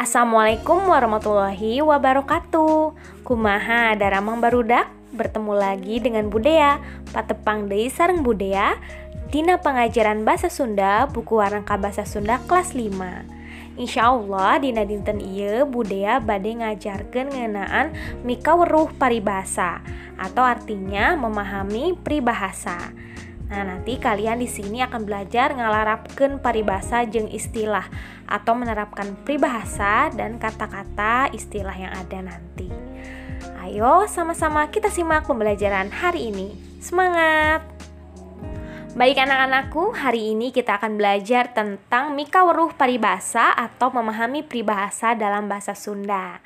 Assalamualaikum warahmatullahi wabarakatuh. Kumaha ada ramang barudak? Bertemu lagi dengan Budea, patepang Dei Sarang Budea, Dina pengajaran Bahasa Sunda, buku Warangka Bahasa Sunda kelas 5. Insya Allah Dina Dinten Iye Budaya badai ngajarkan ngenaan Weruh paribasa atau artinya memahami pribahasa. Nah, nanti kalian di sini akan belajar ngelarapkan paribasa jeng istilah atau menerapkan peribahasa dan kata-kata istilah yang ada nanti. Ayo sama-sama kita simak pembelajaran hari ini. Semangat! Baik anak-anakku, hari ini kita akan belajar tentang mika weruh paribasa atau memahami peribahasa dalam bahasa Sunda.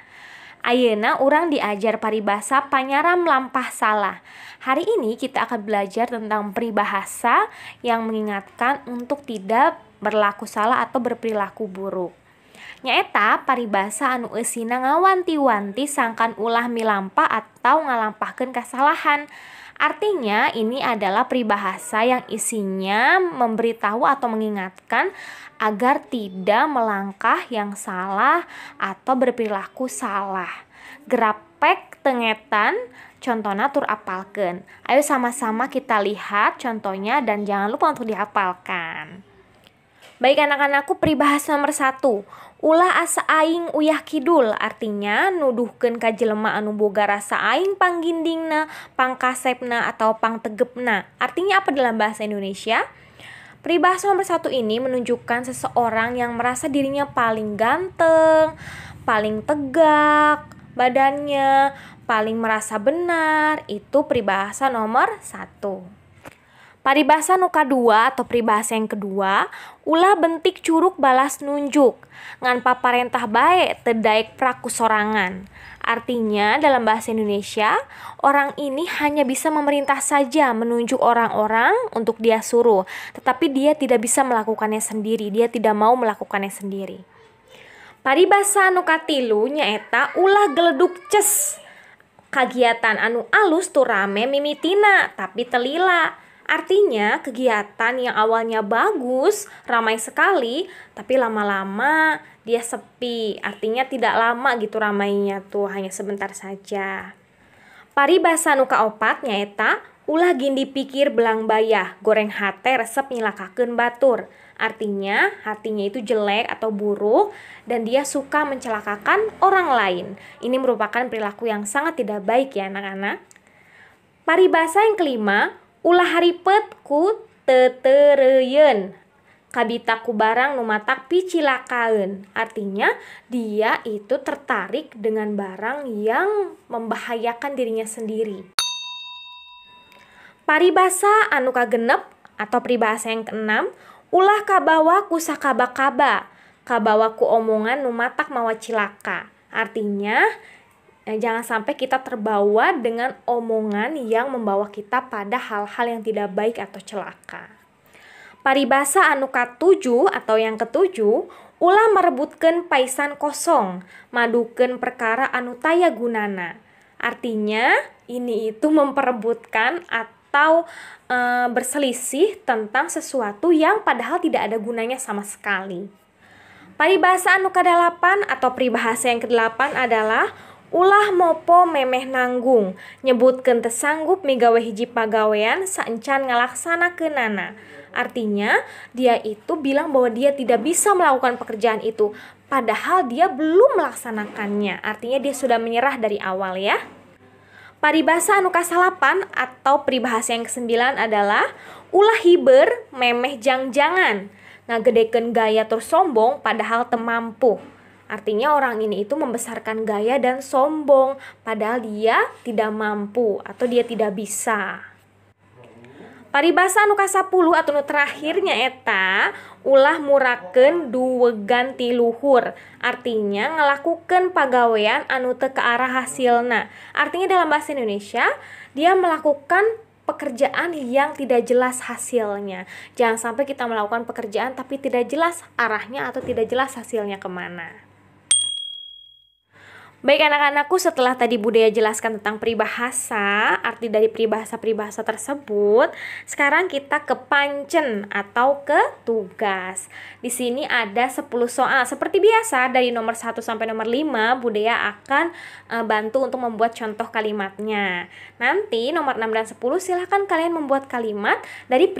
Ayena orang diajar paribasa panyaram lampah salah. Hari ini kita akan belajar tentang peribahasa yang mengingatkan untuk tidak berlaku salah atau berperilaku buruk. Nyaeta paribasa anu esina ngawanti-wanti sangkan ulah milampa atau ngalampahkan kesalahan. Artinya ini adalah peribahasa yang isinya memberitahu atau mengingatkan agar tidak melangkah yang salah atau berperilaku salah. Grapek tengetan contohnya tur apalkan. Ayo sama-sama kita lihat contohnya dan jangan lupa untuk dihafalkan. Baik anak-anakku peribahasa nomor satu Ulah asa aing uyah kidul artinya nuduhken anu boga rasa aing panggindingna, pangkasepna atau pangtegepna. Artinya apa dalam bahasa Indonesia? Peribahasa nomor satu ini menunjukkan seseorang yang merasa dirinya paling ganteng, paling tegak, badannya paling merasa benar. Itu peribahasa nomor satu. Paribasa nuka dua atau peribahasa yang kedua, ulah bentik curug balas nunjuk, ngan paparentah baik tedaik praku sorangan. Artinya dalam bahasa Indonesia, orang ini hanya bisa memerintah saja menunjuk orang-orang untuk dia suruh, tetapi dia tidak bisa melakukannya sendiri, dia tidak mau melakukannya sendiri. Paribasa nuka katilu ulah geleduk ces. Kagiatan anu alus turame mimitina tapi telila Artinya, kegiatan yang awalnya bagus, ramai sekali, tapi lama-lama dia sepi. Artinya tidak lama gitu ramainya tuh, hanya sebentar saja. Paribasa nuka opat nyaeta ulah gindi pikir belang bayah, goreng hate resep nyilakakeun batur. Artinya, hatinya itu jelek atau buruk dan dia suka mencelakakan orang lain. Ini merupakan perilaku yang sangat tidak baik ya anak-anak. Paribasa yang kelima, Ulah haripet ku tetereyen kabitaku barang numatak picilakaen. Artinya, dia itu tertarik dengan barang yang membahayakan dirinya sendiri. Paribasa anu kagenep atau peribahasa yang keenam, ulah kabawa ku kusakaba-kaba, kabawaku omongan numatak mawa cilaka. Artinya, Nah, jangan sampai kita terbawa dengan omongan yang membawa kita pada hal-hal yang tidak baik atau celaka. Paribasa anuka tujuh atau yang ketujuh, ulah merebutkan paisan kosong, madukan perkara anutaya gunana. Artinya, ini itu memperebutkan atau e, berselisih tentang sesuatu yang padahal tidak ada gunanya sama sekali. Paribasa anuka delapan atau peribahasa yang kedelapan adalah Ulah mopo memeh nanggung, nyebutkan tesanggup sanggup hiji pagawean saencan ngalaksana nana Artinya, dia itu bilang bahwa dia tidak bisa melakukan pekerjaan itu, padahal dia belum melaksanakannya. Artinya dia sudah menyerah dari awal ya. Paribasa anu kasalapan atau peribahasa yang kesembilan adalah ulah hiber memeh jang-jangan, gaya tersombong, padahal temampu. Artinya orang ini itu membesarkan gaya dan sombong padahal dia tidak mampu atau dia tidak bisa. Paribasa nu kasapuluh atau nu terakhirnya eta ulah muraken dua ganti luhur. Artinya ngelakukan pagawean anu te ke arah hasilna. Artinya dalam bahasa Indonesia dia melakukan pekerjaan yang tidak jelas hasilnya. Jangan sampai kita melakukan pekerjaan tapi tidak jelas arahnya atau tidak jelas hasilnya kemana. Baik anak-anakku, setelah tadi budaya jelaskan tentang peribahasa, arti dari peribahasa-peribahasa tersebut, sekarang kita ke pancen atau ke tugas. Di sini ada 10 soal. Seperti biasa, dari nomor 1 sampai nomor 5, budaya akan e, bantu untuk membuat contoh kalimatnya. Nanti nomor 6 dan 10 silahkan kalian membuat kalimat dari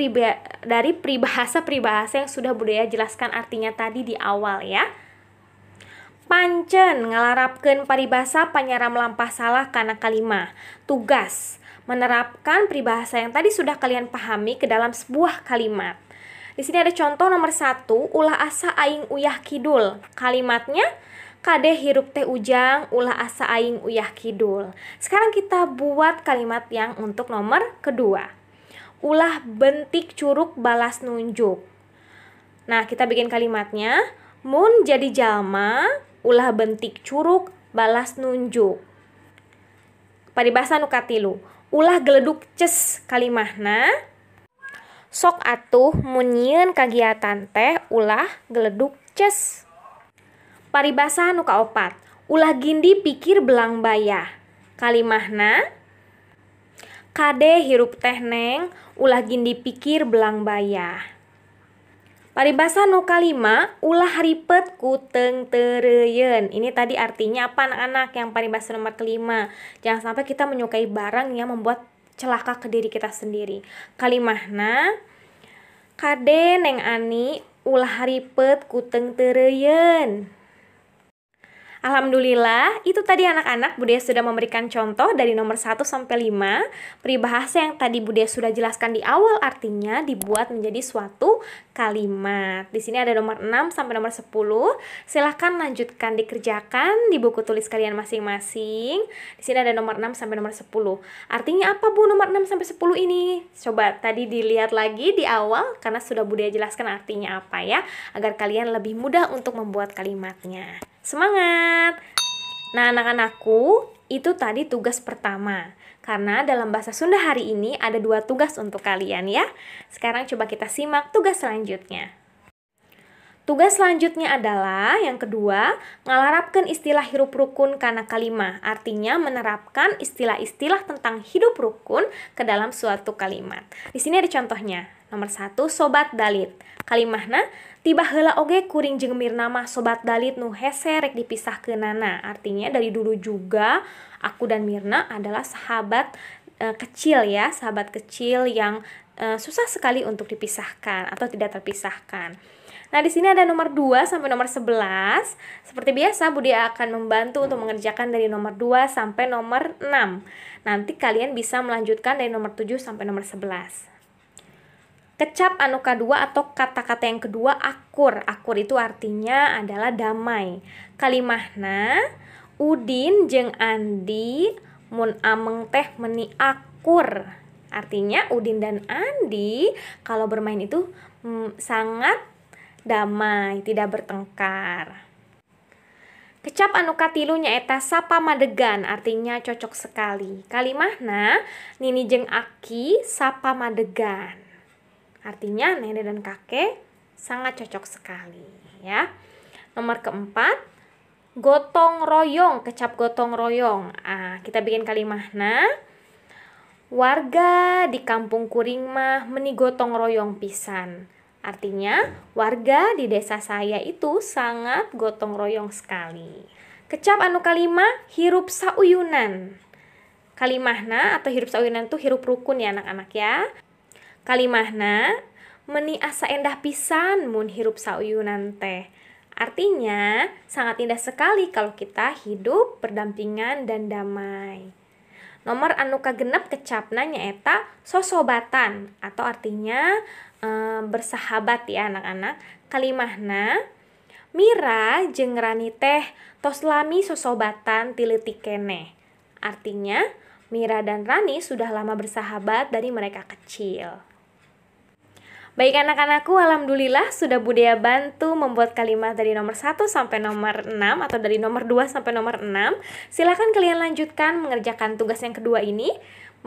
peribahasa-peribahasa yang sudah budaya jelaskan artinya tadi di awal ya pancen ngalarapkan paribasa penyaram lampah salah karena kalimat tugas menerapkan peribahasa yang tadi sudah kalian pahami ke dalam sebuah kalimat di sini ada contoh nomor satu ulah asa aing uyah kidul kalimatnya kadeh hirup teh ujang ulah asa aing uyah kidul sekarang kita buat kalimat yang untuk nomor kedua ulah bentik curuk balas nunjuk nah kita bikin kalimatnya mun jadi jama ulah bentik curug balas nunjuk paribasa nu ulah geleduk ces kalimahna sok atuh munyian kagiatan teh ulah geleduk ces paribasa nu ulah gindi pikir belang bayah kalimahna kade hirup teh neng ulah gindi pikir belang bayah Paribasa nu kalima ulah ripet kuteng tereyen. Ini tadi artinya apa anak-anak yang paribasa nomor kelima. Jangan sampai kita menyukai barang yang membuat celaka ke diri kita sendiri. Kalimahna kade neng ani ulah ripet kuteng tereyen. Alhamdulillah, itu tadi anak-anak Budaya sudah memberikan contoh dari nomor 1 sampai 5. Peribahasa yang tadi Budaya sudah jelaskan di awal artinya dibuat menjadi suatu kalimat. Di sini ada nomor 6 sampai nomor 10. Silahkan lanjutkan dikerjakan di buku tulis kalian masing-masing. Di sini ada nomor 6 sampai nomor 10. Artinya apa Bu nomor 6 sampai 10 ini? Coba tadi dilihat lagi di awal karena sudah Budaya jelaskan artinya apa ya agar kalian lebih mudah untuk membuat kalimatnya. Semangat! Nah, anak-anakku, itu tadi tugas pertama. Karena dalam bahasa Sunda hari ini ada dua tugas untuk kalian ya. Sekarang coba kita simak tugas selanjutnya. Tugas selanjutnya adalah yang kedua, ngalarapkan istilah hirup rukun karena kalimat. Artinya menerapkan istilah-istilah tentang hidup rukun ke dalam suatu kalimat. Di sini ada contohnya. Nomor satu, sobat dalit. Kalimahna, tiba hela oge kuring jeng mirnama sobat dalit nu hese rek dipisah ke nana. Artinya dari dulu juga aku dan Mirna adalah sahabat e, kecil ya, sahabat kecil yang e, susah sekali untuk dipisahkan atau tidak terpisahkan. Nah, di sini ada nomor 2 sampai nomor 11. Seperti biasa, Budi akan membantu untuk mengerjakan dari nomor 2 sampai nomor 6. Nanti kalian bisa melanjutkan dari nomor 7 sampai nomor 11. Kecap anu kedua atau kata-kata yang kedua akur. Akur itu artinya adalah damai. Kalimahna Udin jeng Andi mun ameng teh meni akur. Artinya Udin dan Andi kalau bermain itu hmm, sangat damai, tidak bertengkar. Kecap anu katilunya eta sapa madegan artinya cocok sekali. Kalimahna nini jeng aki sapa madegan. Artinya nenek dan kakek sangat cocok sekali ya. Nomor keempat, gotong royong, kecap gotong royong. Ah, kita bikin nah Warga di kampung Kuring mah meni gotong royong pisan. Artinya, warga di desa saya itu sangat gotong royong sekali. Kecap anu kalima hirup sauyunan. Kalimahna atau hirup sauyunan itu hirup rukun ya anak-anak ya. Kalimahna meni asa endah pisan mun hirup sauyunan teh. Artinya, sangat indah sekali kalau kita hidup berdampingan dan damai. Nomor anu kagenep kecapna nyaeta sosobatan atau artinya e, bersahabat ya anak-anak. Kalimahna Mira jeung Rani teh tos sosobatan tiliti keneh. Artinya, Mira dan Rani sudah lama bersahabat dari mereka kecil. Baik anak-anakku, alhamdulillah sudah Budaya bantu membuat kalimat dari nomor 1 sampai nomor 6 atau dari nomor 2 sampai nomor 6. Silahkan kalian lanjutkan mengerjakan tugas yang kedua ini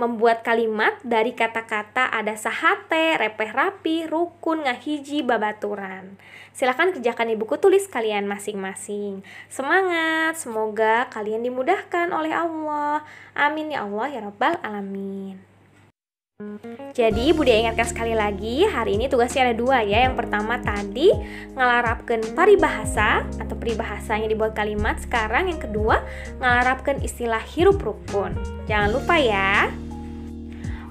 membuat kalimat dari kata-kata ada sahate, repeh rapi, rukun, ngahiji, babaturan. Silahkan kerjakan di buku tulis kalian masing-masing. Semangat, semoga kalian dimudahkan oleh Allah. Amin ya Allah ya Rabbal Alamin. Jadi, Budi ingatkan sekali lagi, hari ini tugasnya ada dua ya. Yang pertama tadi, ngelarapkan paribahasa atau peribahasanya dibuat kalimat. Sekarang yang kedua, ngelarapkan istilah hirup rukun. Jangan lupa ya.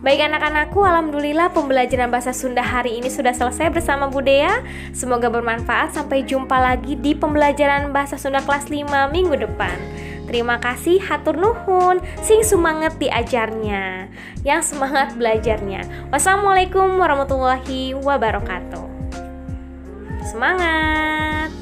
Baik anak-anakku, alhamdulillah pembelajaran bahasa Sunda hari ini sudah selesai bersama Budea. Ya. Semoga bermanfaat. Sampai jumpa lagi di pembelajaran bahasa Sunda kelas 5 minggu depan. Terima kasih hatur nuhun sing semangat diajarnya, yang semangat belajarnya. Wassalamualaikum warahmatullahi wabarakatuh. Semangat.